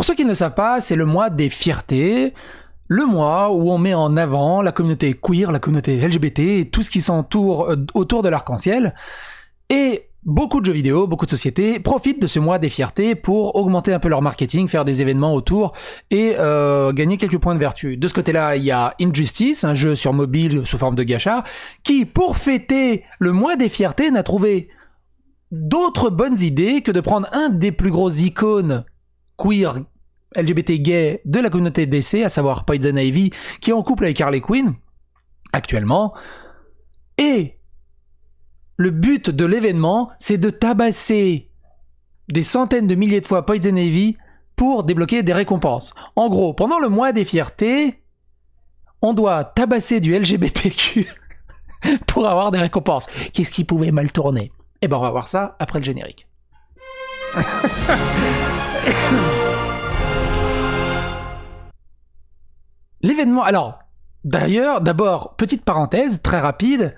Pour ceux qui ne le savent pas, c'est le mois des fiertés, le mois où on met en avant la communauté queer, la communauté LGBT tout ce qui s'entoure euh, autour de l'arc-en-ciel. Et beaucoup de jeux vidéo, beaucoup de sociétés profitent de ce mois des fiertés pour augmenter un peu leur marketing, faire des événements autour et euh, gagner quelques points de vertu. De ce côté-là, il y a Injustice, un jeu sur mobile sous forme de gacha, qui, pour fêter le mois des fiertés, n'a trouvé d'autres bonnes idées que de prendre un des plus gros icônes queer LGBT gay de la communauté DC, à savoir Poison Ivy, qui est en couple avec Harley Quinn, actuellement. Et le but de l'événement, c'est de tabasser des centaines de milliers de fois Poison Ivy pour débloquer des récompenses. En gros, pendant le mois des fiertés, on doit tabasser du LGBTQ pour avoir des récompenses. Qu'est-ce qui pouvait mal tourner Eh ben, on va voir ça après le générique. Alors, d'ailleurs, d'abord, petite parenthèse très rapide.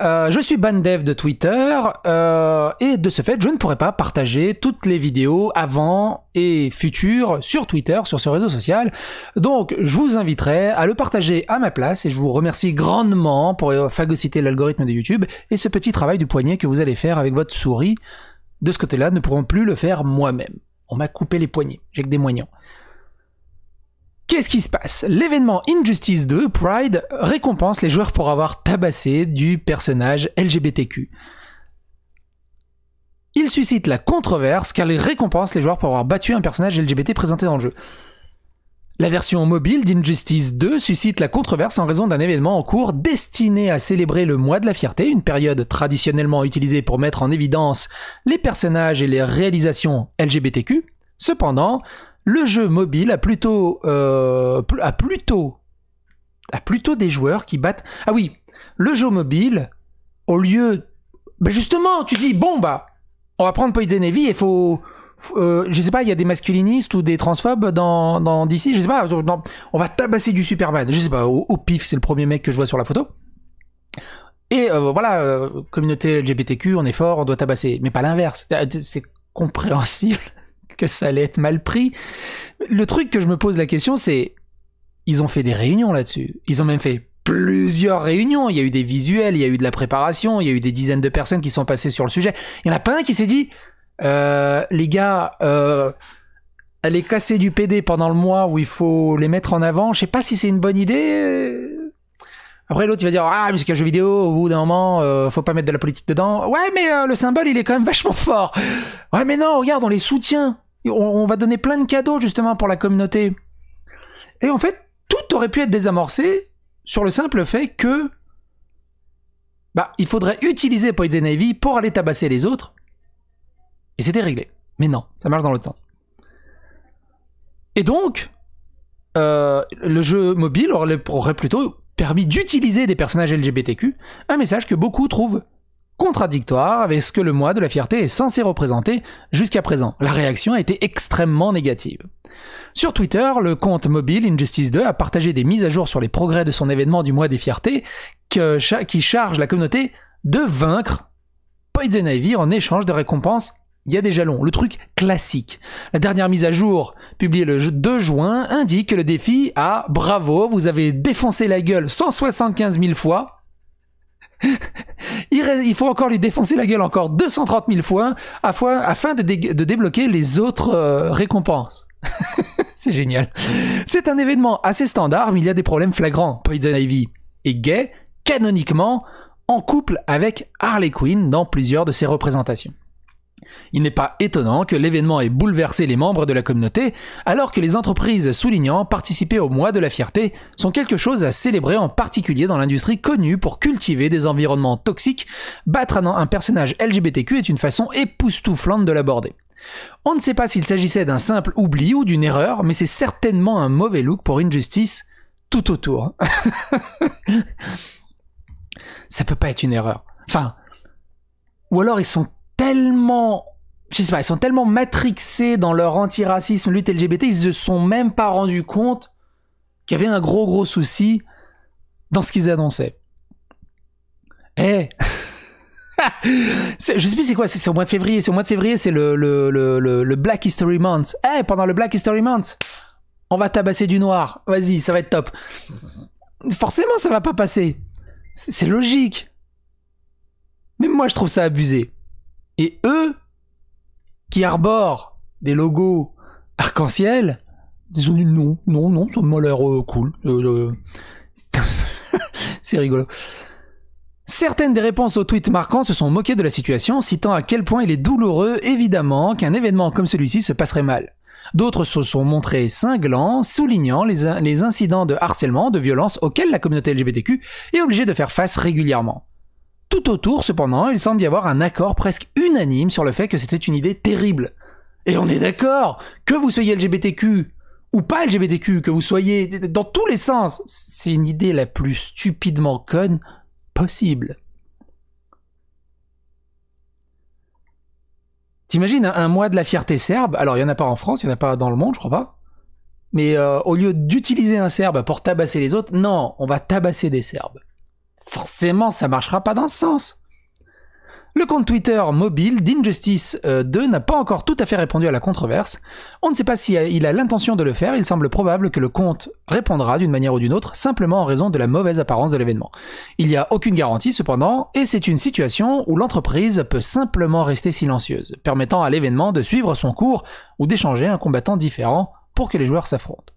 Euh, je suis bandev de Twitter euh, et de ce fait, je ne pourrai pas partager toutes les vidéos avant et futures sur Twitter, sur ce réseau social. Donc, je vous inviterai à le partager à ma place et je vous remercie grandement pour euh, phagocyter l'algorithme de YouTube et ce petit travail du poignet que vous allez faire avec votre souris. De ce côté-là, ne pourront plus le faire moi-même. On m'a coupé les poignets, j'ai que des moignons. Qu'est-ce qui se passe L'événement Injustice 2, Pride, récompense les joueurs pour avoir tabassé du personnage LGBTQ. Il suscite la controverse car il récompense les joueurs pour avoir battu un personnage LGBT présenté dans le jeu. La version mobile d'Injustice 2 suscite la controverse en raison d'un événement en cours destiné à célébrer le mois de la fierté, une période traditionnellement utilisée pour mettre en évidence les personnages et les réalisations LGBTQ. Cependant, le jeu mobile a plutôt, euh, a plutôt, a plutôt des joueurs qui battent. Ah oui, le jeu mobile, au lieu, bah justement, tu dis bon bah, on va prendre Poison Heavy et faut, euh, je sais pas, il y a des masculinistes ou des transphobes dans, dans DC, je sais pas, on va tabasser du Superman, je sais pas, au, pif, c'est le premier mec que je vois sur la photo. Et euh, voilà, communauté LGBTQ, on est fort, on doit tabasser, mais pas l'inverse. C'est compréhensible que ça allait être mal pris. Le truc que je me pose la question, c'est ils ont fait des réunions là-dessus. Ils ont même fait plusieurs réunions. Il y a eu des visuels, il y a eu de la préparation, il y a eu des dizaines de personnes qui sont passées sur le sujet. Il n'y en a pas un qui s'est dit euh, les gars, euh, aller casser du PD pendant le mois où il faut les mettre en avant, je sais pas si c'est une bonne idée. Après, l'autre, il va dire Ah, mais c'est qu'un jeu vidéo, au bout d'un moment, euh, faut pas mettre de la politique dedans. Ouais, mais euh, le symbole, il est quand même vachement fort. Ouais, mais non, regarde, on les soutient on, va donner plein de cadeaux justement pour la communauté. Et en fait, tout aurait pu être désamorcé sur le simple fait que bah, il faudrait utiliser Poison Ivy pour aller tabasser les autres. Et c'était réglé. Mais non, ça marche dans l'autre sens. Et donc, euh, le jeu mobile aurait plutôt permis d'utiliser des personnages LGBTQ, un message que beaucoup trouvent contradictoire avec ce que le mois de la fierté est censé représenter jusqu'à présent. La réaction a été extrêmement négative. Sur Twitter, le compte mobile Injustice 2 a partagé des mises à jour sur les progrès de son événement du mois des fiertés qui charge la communauté de vaincre Poison Ivy en échange de récompenses il y a des jalons, le truc classique. La dernière mise à jour, publiée le 2 juin, indique que le défi a bravo, vous avez défoncé la gueule 175 000 fois, il, faut encore lui défoncer la gueule encore 230 000 fois afin de, débloquer les autres euh, récompenses. c'est génial. C'est un événement assez standard, mais il y a des problèmes flagrants. Poison Ivy est gay, canoniquement, en couple avec Harley Quinn dans plusieurs de ses représentations. Il n'est pas étonnant que l'événement ait bouleversé les membres de la communauté, alors que les entreprises soulignant participer au mois de la fierté sont quelque chose à célébrer en particulier dans l'industrie connue pour cultiver des environnements toxiques, battre un personnage LGBTQ est une façon époustouflante de l'aborder. On ne sait pas s'il s'agissait d'un simple oubli ou d'une erreur, mais c'est certainement un mauvais look pour Injustice tout autour. Ça peut pas être une erreur. Enfin, ou alors ils sont tellement je sais pas, ils sont tellement matrixés dans leur antiracisme, lutte LGBT, ils se sont même pas rendus compte qu'il y avait un gros gros souci dans ce qu'ils annonçaient. Eh Je sais plus c'est quoi, c'est au mois de février, c'est au mois de février, c'est le, le, Black History Month. Eh, pendant le Black History Month, on va tabasser du noir, vas-y, ça va être top. Forcément, ça va pas passer. C'est logique. Mais moi, je trouve ça abusé. Et eux, qui arborent des logos arc-en-ciel, ils non, non, non, ça m'a l'air euh, cool. Euh, euh, c'est rigolo. Certaines des réponses aux tweets marquants se sont moquées de la situation, citant à quel point il est douloureux, évidemment, qu'un événement comme celui-ci se passerait mal. D'autres se sont montrés cinglants, soulignant les, incidents de harcèlement, de violence auxquels la communauté LGBTQ est obligée de faire face régulièrement. Tout autour, cependant, il semble y avoir un accord presque unanime sur le fait que c'était une idée terrible. Et on est d'accord, que vous soyez LGBTQ ou pas LGBTQ, que vous soyez dans tous les sens, c'est une idée la plus stupidement conne possible. T'imagines un mois de la fierté serbe Alors il n'y en a pas en France, il n'y en a pas dans le monde, je crois pas. Mais euh, au lieu d'utiliser un Serbe pour tabasser les autres, non, on va tabasser des Serbes forcément, ça marchera pas dans ce sens. Le compte Twitter mobile d'Injustice 2 euh, n'a pas encore tout à fait répondu à la controverse. On ne sait pas s'il euh, a l'intention de le faire, il semble probable que le compte répondra d'une manière ou d'une autre, simplement en raison de la mauvaise apparence de l'événement. Il n'y a aucune garantie cependant, et c'est une situation où l'entreprise peut simplement rester silencieuse, permettant à l'événement de suivre son cours ou d'échanger un combattant différent pour que les joueurs s'affrontent.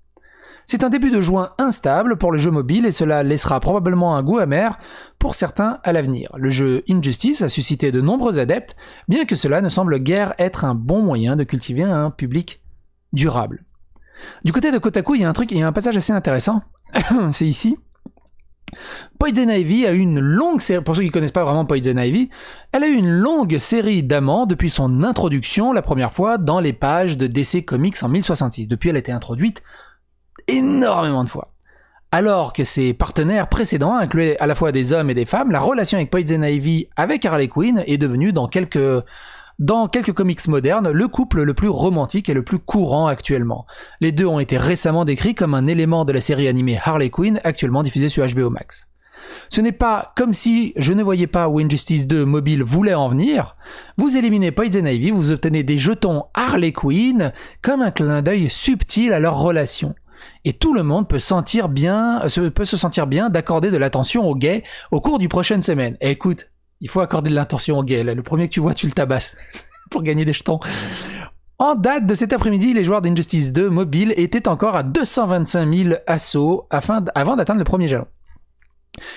C'est un début de juin instable pour le jeu mobile et cela laissera probablement un goût amer pour certains à l'avenir. Le jeu Injustice a suscité de nombreux adeptes, bien que cela ne semble guère être un bon moyen de cultiver un public durable. Du côté de Kotaku, il y a un truc, il un passage assez intéressant. C'est ici. Poison Ivy a eu une longue série, pour ceux qui ne connaissent pas vraiment Poison Ivy, elle a eu une longue série d'amants depuis son introduction la première fois dans les pages de DC Comics en 1066. Depuis, elle a été introduite énormément de fois. Alors que ses partenaires précédents incluaient à la fois des hommes et des femmes, la relation avec Poison Ivy avec Harley Quinn est devenue dans quelques dans quelques comics modernes, le couple le plus romantique et le plus courant actuellement. Les deux ont été récemment décrits comme un élément de la série animée Harley Quinn, actuellement diffusée sur HBO Max. Ce n'est pas comme si je ne voyais pas où Injustice 2 mobile voulait en venir. Vous éliminez Poison Ivy, vous obtenez des jetons Harley Quinn, comme un clin d'œil subtil à leur relation et tout le monde peut, sentir bien, euh, peut se sentir bien d'accorder de l'attention aux gays au cours du prochaine semaine. Eh, écoute, il faut accorder de l'attention aux gays. le premier que tu vois, tu le tabasses pour gagner des jetons. En date de cet après-midi, les joueurs d'Injustice 2 mobile étaient encore à 225 000 assauts avant d'atteindre le premier jalon.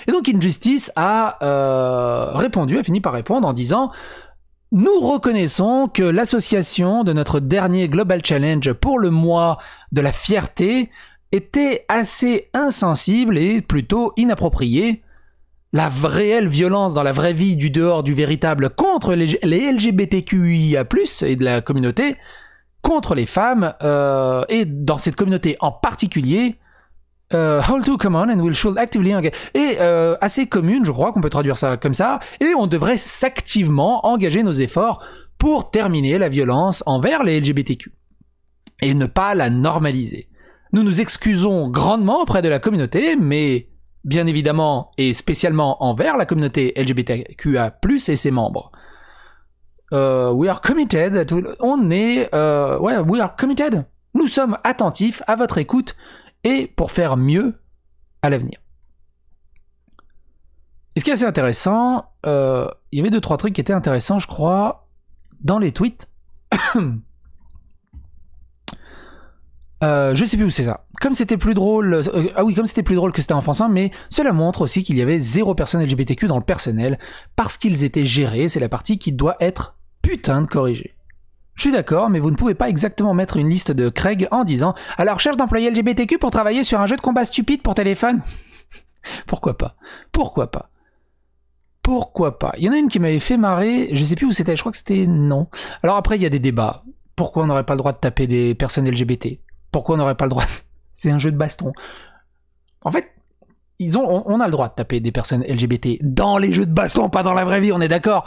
Et donc Injustice a euh, répondu, a fini par répondre en disant nous reconnaissons que l'association de notre dernier Global Challenge pour le mois de la fierté était assez insensible et plutôt inappropriée. La réelle violence dans la vraie vie du dehors du véritable contre les, LGBTQIA+, et de la communauté, contre les femmes, euh, et dans cette communauté en particulier, euh, and should actively Et euh, assez commune, je crois qu'on peut traduire ça comme ça. Et on devrait s'activement engager nos efforts pour terminer la violence envers les LGBTQ et ne pas la normaliser. Nous nous excusons grandement auprès de la communauté, mais bien évidemment et spécialement envers la communauté LGBTQA+ et ses membres. Euh, we are committed. On est, ouais, we are committed. Nous sommes attentifs à votre écoute et pour faire mieux à l'avenir. Et ce qui est assez intéressant, euh, il y avait deux trois trucs qui étaient intéressants, je crois, dans les tweets. Euh, je sais plus où c'est ça. Comme c'était plus drôle, euh, ah oui, comme c'était plus drôle que c'était en français, mais cela montre aussi qu'il y avait zéro personne LGBTQ dans le personnel parce qu'ils étaient gérés. C'est la partie qui doit être putain de corrigée. Je suis d'accord, mais vous ne pouvez pas exactement mettre une liste de Craig en disant Alors, cherche recherche d'employés LGBTQ pour travailler sur un jeu de combat stupide pour téléphone. Pourquoi pas Pourquoi pas Pourquoi pas Il y en a une qui m'avait fait marrer, je sais plus où c'était, je crois que c'était non. Alors après, il y a des débats. Pourquoi on n'aurait pas le droit de taper des personnes LGBT Pourquoi on n'aurait pas le droit C'est un jeu de baston. En fait, ils ont, on a le droit de taper des personnes LGBT dans les jeux de baston, pas dans la vraie vie, on est d'accord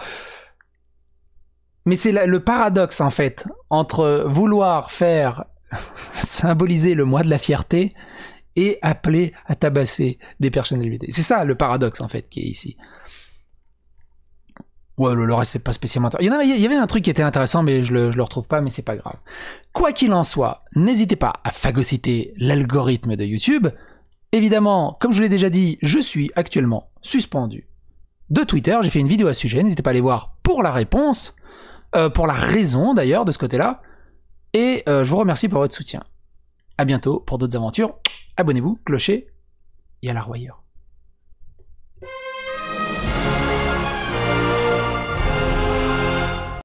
mais c'est le paradoxe, en fait, entre vouloir faire symboliser le mois de la fierté et appeler à tabasser des personnalités. C'est ça le paradoxe, en fait, qui est ici. Ouais, le, reste, c'est pas spécialement intéressant. Il y, avait, un truc qui était intéressant, mais je le, le retrouve pas, mais c'est pas grave. Quoi qu'il en soit, n'hésitez pas à phagocyter l'algorithme de YouTube. Évidemment, comme je vous l'ai déjà dit, je suis actuellement suspendu de Twitter. J'ai fait une vidéo à ce sujet, n'hésitez pas à aller voir pour la réponse. Euh, pour la raison d'ailleurs de ce côté-là. Et euh, je vous remercie pour votre soutien. À bientôt pour d'autres aventures. Abonnez-vous, clochez, et à la royeur.